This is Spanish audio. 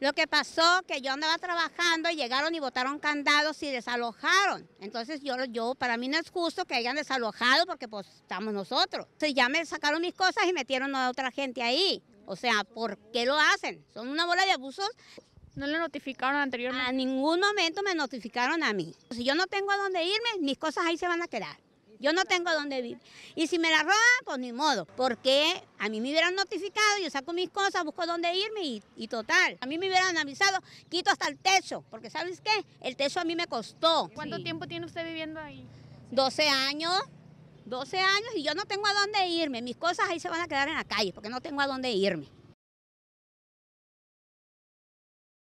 Lo que pasó que yo andaba trabajando y llegaron y botaron candados y desalojaron. Entonces yo, yo para mí no es justo que hayan desalojado porque pues estamos nosotros. ya me sacaron mis cosas y metieron a otra gente ahí. O sea, ¿por qué lo hacen? Son una bola de abusos. ¿No le notificaron anteriormente? A ningún momento me notificaron a mí. Si yo no tengo a dónde irme, mis cosas ahí se van a quedar. Yo no tengo dónde vivir. Y si me la roban, pues ni modo, porque a mí me hubieran notificado, yo saco mis cosas, busco dónde irme y, total. A mí me hubieran avisado, quito hasta el techo, porque ¿sabes qué? El techo a mí me costó. ¿Cuánto tiempo tiene usted viviendo ahí? 12 años. 12 años y yo no tengo a dónde irme. Mis cosas ahí se van a quedar en la calle porque no tengo a dónde irme.